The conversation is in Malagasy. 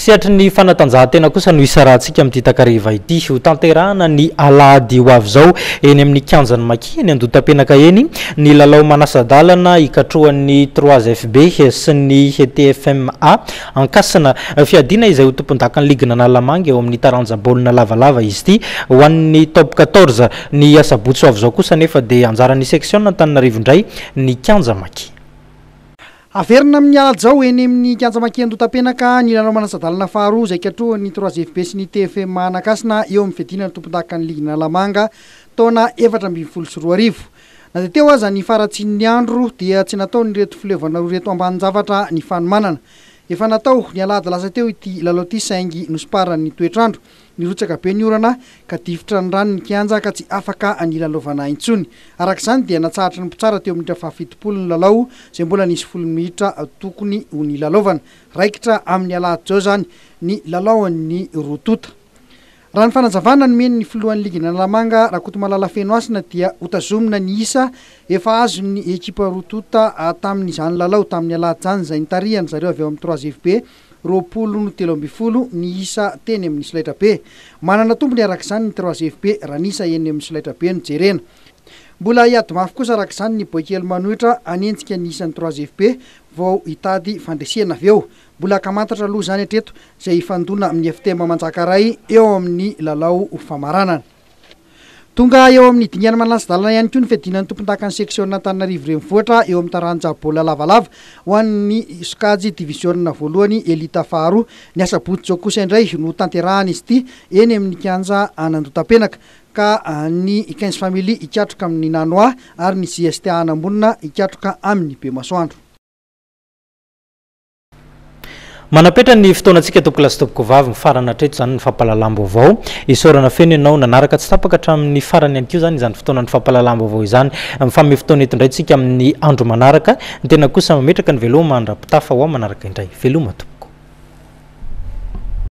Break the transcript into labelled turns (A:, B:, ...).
A: sy atry ny fanatanjahantena kosa no isarantsika mity htankariva ity ho tanterahana ny alady ho avy zao eny amin'ny kanjany maki eny andota-penaka eny ny lalao manasadalana ikatrohan'ny troz fb sy ny gtfma ankasina fiadina izay ho tompondaka any ligna na lamangy eo amin'ny taranjabolna lavalava izy ity ho an'ny top 14atoz ny asabotsy ho avyzao kosa nefa de anjaran'ny sectiona taninarivoindray ny kanja maki
B: averina amin'ny ady zao eny amin'ny kanjama-ken-dota-penaka ny lanao mana-tsadalana faharoazayikatroany troiz efb sy ny tf mahnakasina eo amin'ny fiadinany tompotahaka ny ligina lamanga taona efatra mbiy folo sy roa arivo na de teo aza ny faratsin'ny andro dia tsy natao nyreto filevanaroa reto ambanzavatra ny fanomanana efa natao ny alady lasa teo ty lalao ty saingy nosoparany toetrandro nyrotsaka be ny orana ka divotra ny rano ny kianjaka tsy afaka ny lalaovana intsony arak'izany dia natsaritra ny mpotsara teo minitra fahafitipolo ny lalaho zay mbola nisy folonihitra tokony hony lalovana raikitra amin'ny alady zao zany ny lalaohan'ny rotota raha ny fanajavana nomeny ny filohan'ny liginana lamanga raha koto malala feno asina dia hotazomina ny isa efa azo ny ekipa rotota tamin'izany lalao tamin'ny alajaany zay nitarihana zareo avy eo amin'ny troiz efbe ropolo no delo ambifolo nyisa teny amin'ny solaitra be manana tombony arak' izany ny troiz efbe raha nisa eny amin'ny solaitra be no jerena mbola hiady mafy kosaarak' izany ny bokely manohitra anentjika ny isan'ny trgfb vao hitady fandeseana av eo mbola akamantatra aloha zany atreto zay ifandoana amin'ny ftm manjakaray eo amin'ny lalao famaranany tonga eo amin'ny diniana manasy dalana iany ko ny fiadinany tompontahaka ny sectiona tanina riv remy voatra eo amin'ny taran-jaabaola lavalava hohan ny sokajy divisiona voalohany elita fahro nyasaboty zao kosaindray no tanterahana izy ity eny amin'ny kanja anandotapenaka ka ny quinze famili hikatroka amin'ny nanoi ary ny gst ahnamonina ikatroka amin'ny be masoandro
A: manapetra ny fotoanantsika tombok lasy tombokovavy mifarana atreto zany ny fampalalambo avao isaorana feno ianao nanaraka tsy tapakahtramin'ny farany anyko zany izany fotoanany fampalalambo avao izany fame fotoana etondraytsika amin'ny andro manaraka ny tena kosa mametraka ny veloma mandra-pitafa ho a manaraka indray velomato